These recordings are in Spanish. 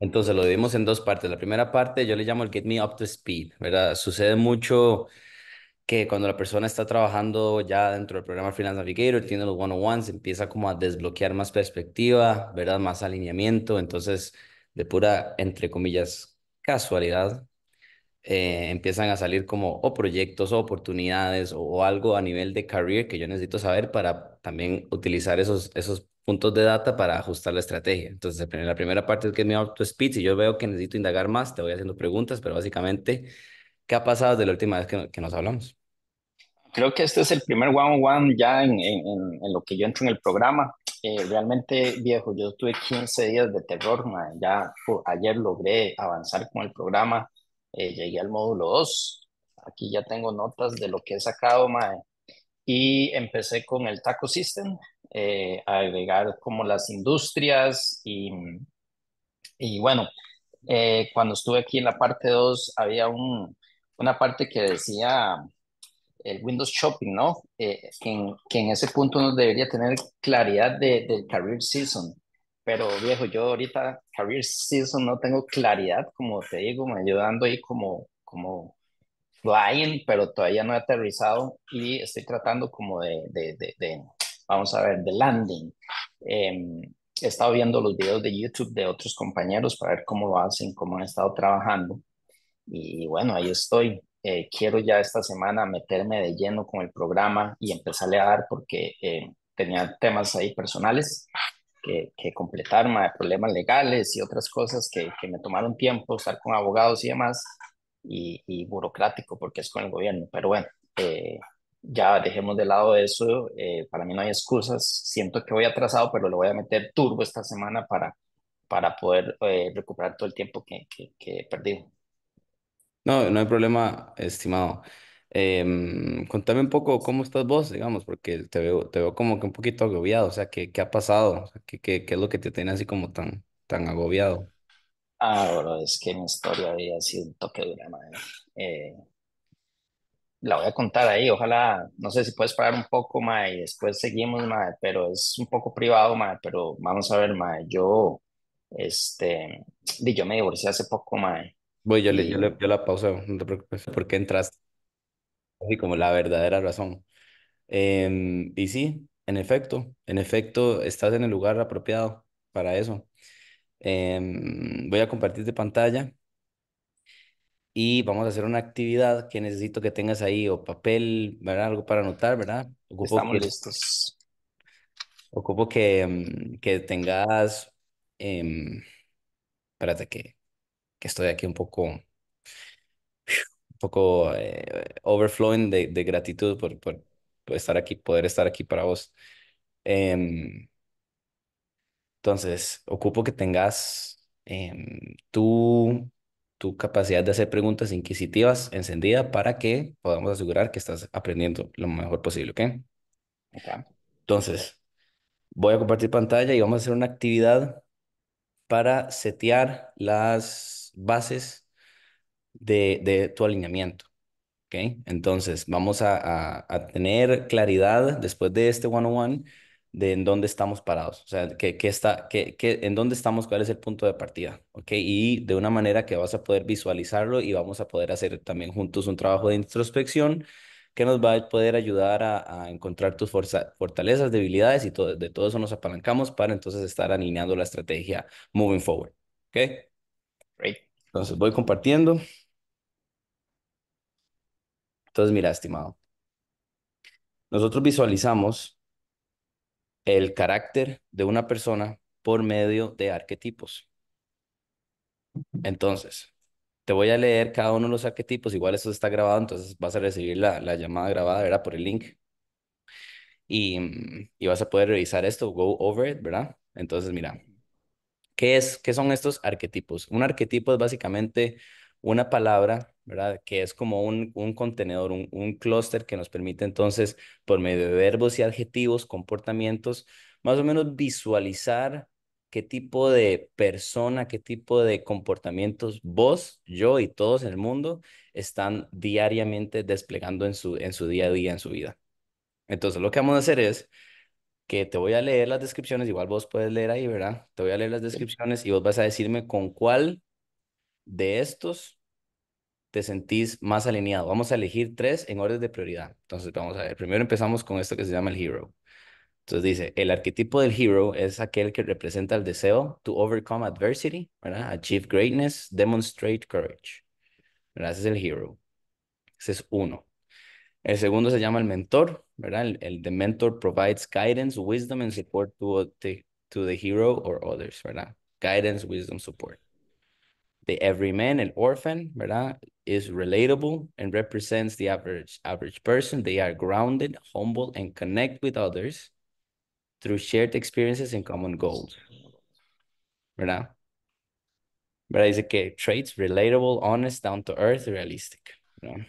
Entonces lo dividimos en dos partes. La primera parte yo le llamo el Get Me Up to Speed, ¿verdad? Sucede mucho que cuando la persona está trabajando ya dentro del programa Freelance Navigator, tiene los one-on-ones, empieza como a desbloquear más perspectiva, ¿verdad? Más alineamiento. Entonces, de pura, entre comillas, casualidad, eh, empiezan a salir como o proyectos o oportunidades o, algo a nivel de career que yo necesito saber para también utilizar esos, esos puntos de data para ajustar la estrategia. Entonces, la primera parte es que es mi auto speech y yo veo que necesito indagar más, te voy haciendo preguntas, pero básicamente, ¿qué ha pasado desde la última vez que, que nos hablamos? Creo que este es el primer one-on-one ya en, en, en, lo que yo entro en el programa. Eh, realmente, viejo, yo tuve 15 días de terror, ya ayer logré avanzar con el programa eh, llegué al módulo 2. Aquí ya tengo notas de lo que he sacado, mae. Y empecé con el Taco System, eh, a agregar como las industrias y, y bueno, eh, cuando estuve aquí en la parte 2 había una parte que decía el Windows Shopping, ¿no? que, en, ese punto uno debería tener claridad del Career Season. Pero viejo, yo ahorita career season no tengo claridad, como te digo, me ayudando ahí como, como flying, pero todavía no he aterrizado y estoy tratando como de, de, de, vamos a ver, de landing. Em, he estado viendo los videos de YouTube de otros compañeros para ver cómo lo hacen, cómo han estado trabajando. Y, bueno, ahí estoy. Eh, quiero ya esta semana meterme de lleno con el programa y empezarle a dar porque eh, tenía temas ahí personales que, que completar, problemas legales y otras cosas que, que, me tomaron tiempo, estar con abogados y demás, y, y burocrático, porque es con el gobierno. Pero bueno, eh, ya dejemos de lado eso, eh, para mí no hay excusas, siento que voy atrasado, pero le voy a meter turbo esta semana para, para poder eh, recuperar todo el tiempo que, que, que he perdido. No, no hay problema, estimado. Eh, contame un poco cómo estás vos, digamos, porque te veo, te veo como que un poquito agobiado, o sea, ¿qué, qué ha pasado? ¿qué, es lo que te tiene así como tan, tan agobiado? Ah, bro, es que mi historia había sido un toque dura, madre. Eh, la voy a contar ahí, ojalá, no sé si puedes parar un poco, mae, y después seguimos, mae, pero es un poco privado, mae, pero vamos a ver, mae, yo, este, yo me divorcié hace poco, mae, Voy, yo le, yo yo la pausa no te preocupes, ¿por qué entraste? así como la verdadera razón. Em, y sí, en efecto, en efecto, estás en el lugar apropiado para eso. Em, voy a compartir de pantalla y vamos a hacer una actividad que necesito que tengas ahí o papel, ¿verdad? Algo para anotar, ¿verdad? Ocupo Estamos que, listos. ocupo que, em, que tengas, espérate que, que estoy aquí un poco poco eh, overflowing de, de gratitud por, por, estar aquí, poder estar aquí para vos. Em, entonces, ocupo que tengas eh, tu, capacidad de hacer preguntas inquisitivas encendida para que podamos asegurar que estás aprendiendo lo mejor posible, ¿ok? Entonces, voy a compartir pantalla y vamos a hacer una actividad para setear las bases de, tu alineamiento. ¿okay? Entonces, vamos a, a, tener claridad después de este one-on-one de en dónde estamos parados, o sea, que, está, que, en dónde estamos, cuál es el punto de partida, ¿ok? Y de una manera que vas a poder visualizarlo y vamos a poder hacer también juntos un trabajo de introspección que nos va a poder ayudar a, encontrar tus fortalezas, debilidades y todo, de todo eso nos apalancamos para entonces estar alineando la estrategia moving forward, ¿ok? Great. Entonces voy compartiendo. Entonces, mira, estimado, nosotros visualizamos el carácter de una persona por medio de arquetipos. Entonces, te voy a leer cada uno de los arquetipos, igual eso está grabado, entonces vas a recibir la, llamada grabada, ¿verdad? Por el link. Y, y, vas a poder revisar esto, go over it, ¿verdad? Entonces, mira, ¿qué, es, ¿qué son estos arquetipos? Un arquetipo es básicamente una palabra ¿verdad? Que es como un, contenedor, un, un clúster que nos permite entonces, por medio de verbos y adjetivos, comportamientos, más o menos visualizar qué tipo de persona, qué tipo de comportamientos vos, yo y todos en el mundo están diariamente desplegando en su, en su día a día, en su vida. Entonces, lo que vamos a hacer es que te voy a leer las descripciones, igual vos puedes leer ahí, ¿verdad? Te voy a leer las descripciones y vos vas a decirme con cuál de estos te sentís más alineado. Vamos a elegir tres en orden de prioridad. Entonces, vamos a ver. Primero empezamos con esto que se llama el hero. Entonces dice, el arquetipo del hero es aquel que representa el deseo to overcome adversity, ¿verdad? Achieve greatness, demonstrate courage. ¿verdad? Ese es el hero. Ese es uno. El segundo se llama el mentor, ¿verdad? El, el mentor provides guidance, wisdom and support to, to the hero or others, ¿verdad? Guidance, wisdom, support. The everyman, el orphan, ¿verdad? Is relatable and represents the average average person. They are grounded, humble, and connect with others through shared experiences and common goals. ¿Verdad? But Dice que traits, relatable, honest, down to earth, realistic. ¿verdad?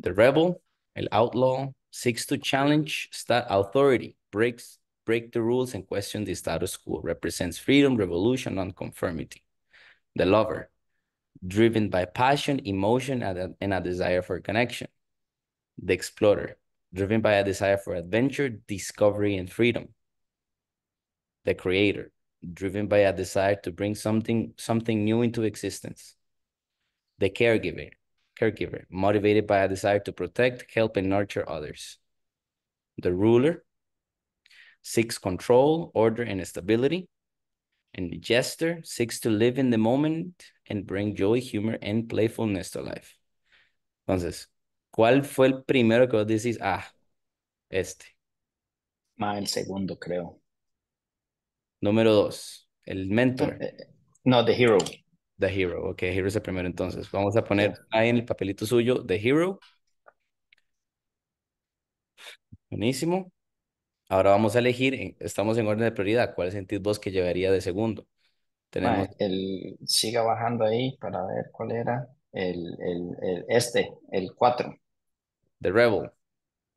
The rebel, el outlaw, seeks to challenge authority, breaks break the rules and question the status quo, represents freedom, revolution, nonconformity. The lover, driven by passion, emotion, and a, and a desire for connection. The explorer, driven by a desire for adventure, discovery, and freedom. The creator, driven by a desire to bring something, something new into existence. The caregiver, caregiver, motivated by a desire to protect, help, and nurture others. The ruler, Seeks control, order, and stability. And the jester seeks to live in the moment and bring joy, humor, and playfulness to life. Entonces, ¿cuál fue el primero que vos decís? Ah, este. Más ah, el segundo, creo. Número dos, el mentor. Eh, eh, no, The Hero. The Hero, ok, Hero es el primero entonces. Vamos a poner ahí en el papelito suyo, The Hero. Buenísimo. Ahora vamos a elegir, eh, estamos en orden de prioridad, ¿cuál sentís vos que llevaría de segundo? Tenemos, el, siga bajando ahí para ver cuál era. El, el, este, el 4. The Rebel,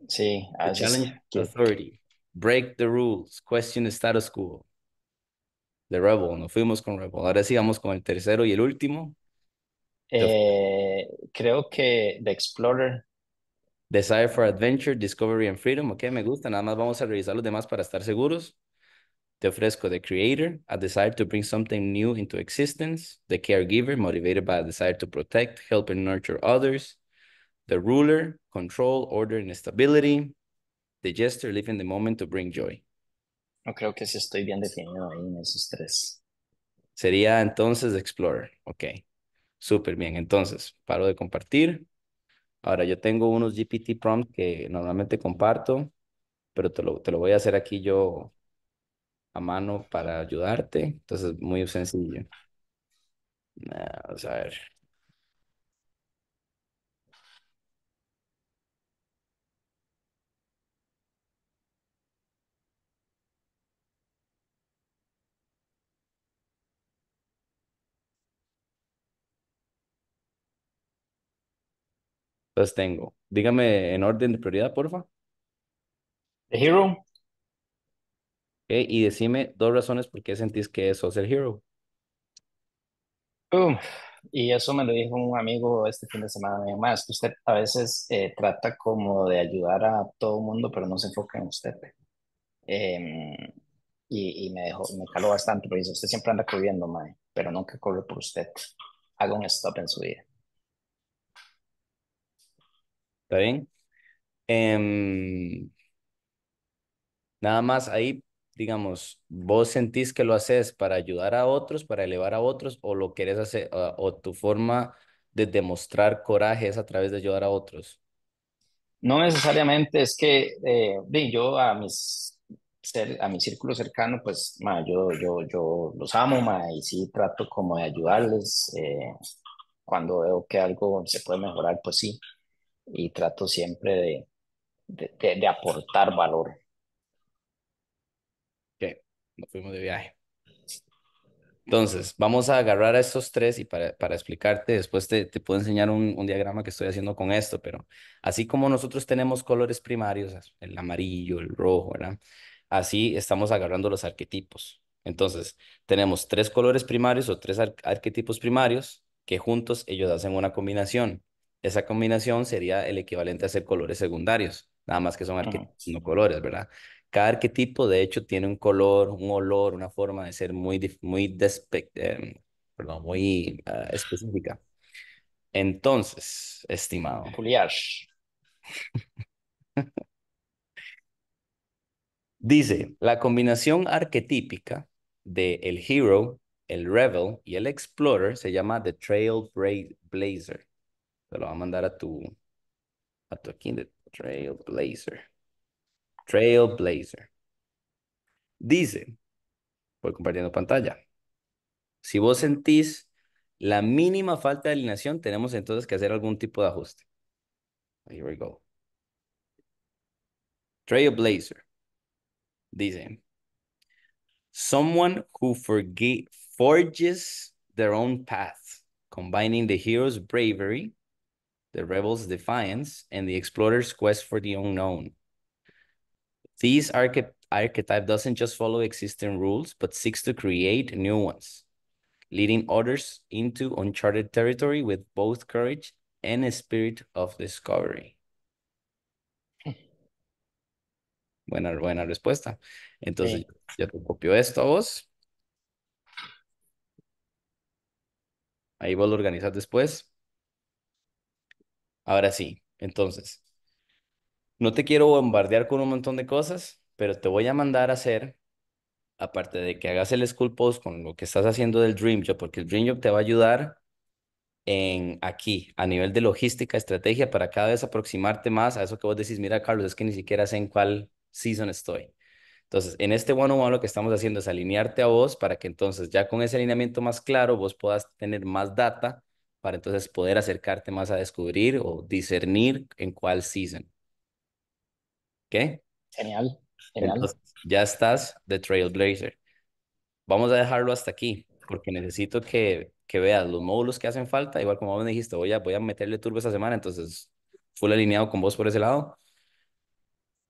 Sí, The Challenge Authority, Break the Rules, Question the Status Quo. The Rebel, nos fuimos con Rebel. Ahora sigamos con el tercero y el último. Eh, creo que The Explorer Desire for Adventure, Discovery and Freedom. Ok, me gusta. Nada más vamos a revisar los demás para estar seguros. Te ofrezco The Creator, A Desire to Bring Something New into Existence, The Caregiver, Motivated by a Desire to Protect, Help and Nurture Others, The Ruler, Control, Order and Stability, The Jester, living the Moment to Bring Joy. No creo que sí estoy bien definido ahí en esos tres. Sería entonces Explorer. Ok, súper bien. Entonces, paro de compartir. Ahora, yo tengo unos GPT prompts que normalmente comparto, pero te lo, te lo voy a hacer aquí yo a mano para ayudarte. Entonces, muy sencillo. Vamos a ver. tengo, dígame en orden de prioridad, porfa. The Hero. y decime dos razones por qué sentís que sos el hero. y eso me lo dijo un amigo este fin de semana. Me más que usted a veces eh, trata como de ayudar a todo el mundo, pero no se enfoca en usted. Em, y, me dejó, me caló bastante, pero dice, usted siempre anda corriendo, mae, pero nunca corre por usted. Haga un stop en su vida bien? Em, nada más ahí, digamos, vos sentís que lo haces para ayudar a otros, para elevar a otros, o lo querés hacer, o, tu forma de demostrar coraje es a través de ayudar a otros. No necesariamente, es que eh, yo a mis a mi círculo cercano, pues yo, yo, yo los amo y sí trato como de ayudarles. Eh, cuando veo que algo se puede mejorar, pues sí y trato siempre de, de, de, aportar valor. que nos fuimos de viaje. Entonces, vamos a agarrar a estos tres y para, para explicarte, después te, te puedo enseñar un, un, diagrama que estoy haciendo con esto, pero así como nosotros tenemos colores primarios, el amarillo, el rojo, ¿verdad? Así estamos agarrando los arquetipos. Entonces, tenemos tres colores primarios o tres arquetipos primarios que juntos ellos hacen una combinación. Esa combinación sería el equivalente a hacer colores secundarios, nada más que son arquetipos, no colores, ¿verdad? Cada arquetipo, de hecho, tiene un color, un olor, una forma de ser muy, muy, em, ah, específica. Entonces, estimado. Julia Dice, la combinación arquetípica de el hero, el rebel y el explorer se llama The Trailblazer. Te lo va a mandar a tu, a tu aquí Trailblazer. Trailblazer. Dice, voy compartiendo pantalla. Si vos sentís la mínima falta de alineación, tenemos entonces que hacer algún tipo de ajuste. Here we go. Trailblazer. Dice, someone who forges their own path, combining the hero's bravery the rebels' defiance, and the explorer's quest for the unknown. This archety archetype doesn't just follow existing rules, but seeks to create new ones, leading others into uncharted territory with both courage and a spirit of discovery. Buena, buena respuesta. Entonces, yo te copio esto a vos. Ahí vos lo organizas después. Ahora sí, entonces, no te quiero bombardear con un montón de cosas, pero te voy a mandar a hacer, aparte de que hagas el school post con lo que estás haciendo del Dream Job, porque el Dream Job te va a ayudar en aquí, a nivel de logística, estrategia, para cada vez aproximarte más a eso que vos decís, mira, Carlos, es que ni siquiera sé en cuál season estoy. Entonces, en este one on one lo que estamos haciendo es alinearte a vos para que entonces ya con ese alineamiento más claro vos puedas tener más data para entonces poder acercarte más a descubrir o discernir en cuál season. ¿Qué? Genial. ya estás de Trailblazer. Vamos a dejarlo hasta aquí, porque necesito que, veas los módulos que hacen falta. Igual como me dijiste, voy a, voy a meterle turbo esta semana, entonces full alineado con vos por ese lado.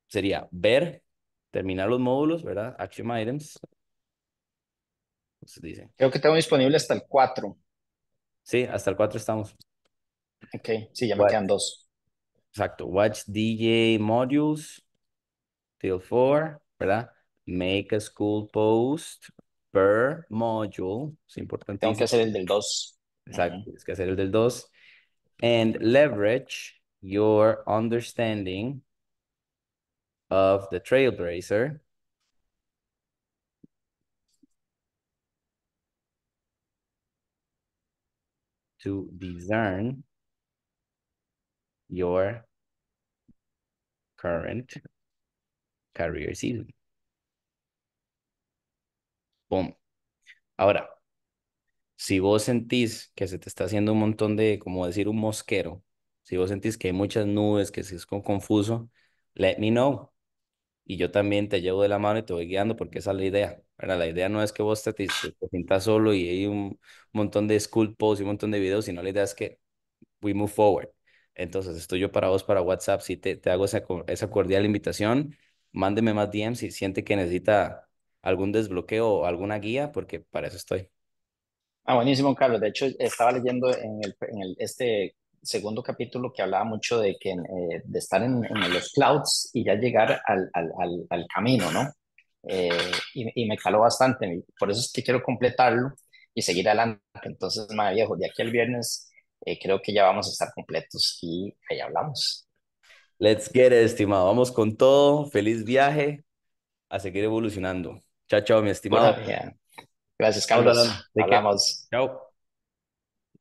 Sería ver, terminar los módulos, ¿verdad? Action items. dice. Creo que tengo disponible hasta el 4. Sí, hasta el 4 estamos. Ok, sí, ya me quedan dos. Exacto. Watch DJ modules till 4, ¿verdad? Make a school post per module. Es importante. Tengo que hacer el del 2. Exacto, tienes que hacer el del 2. And leverage your understanding of the trailblazer to discern your current career season. Boom. Ahora, si vos sentís que se te está haciendo un montón de, como decir, un mosquero, si vos sentís que hay muchas nubes, que es confuso, let me know y yo también te llevo de la mano y te voy guiando porque esa es la idea. La idea no es que vos te, pintas solo y hay un montón de school posts y un montón de videos, sino la idea es que we move forward. Entonces, estoy yo para vos, para WhatsApp, si te, te hago esa, esa cordial invitación, mándeme más DMs si siente que necesita algún desbloqueo o alguna guía, porque para eso estoy. Ah, buenísimo, Carlos. De hecho, estaba leyendo en, el, en el, este segundo capítulo que hablaba mucho de, que, eh, de estar en, los clouds y ya llegar al, al, al, camino, ¿no? Eh, y, me caló bastante, por eso es que quiero completarlo y seguir adelante. Entonces, madre viejo, de aquí al viernes eh, creo que ya vamos a estar completos y ahí hablamos. Let's get it, estimado. Vamos con todo. Feliz viaje a seguir evolucionando. Chao, chao, mi estimado. Gracias, Carlos. Hablamos. Chao.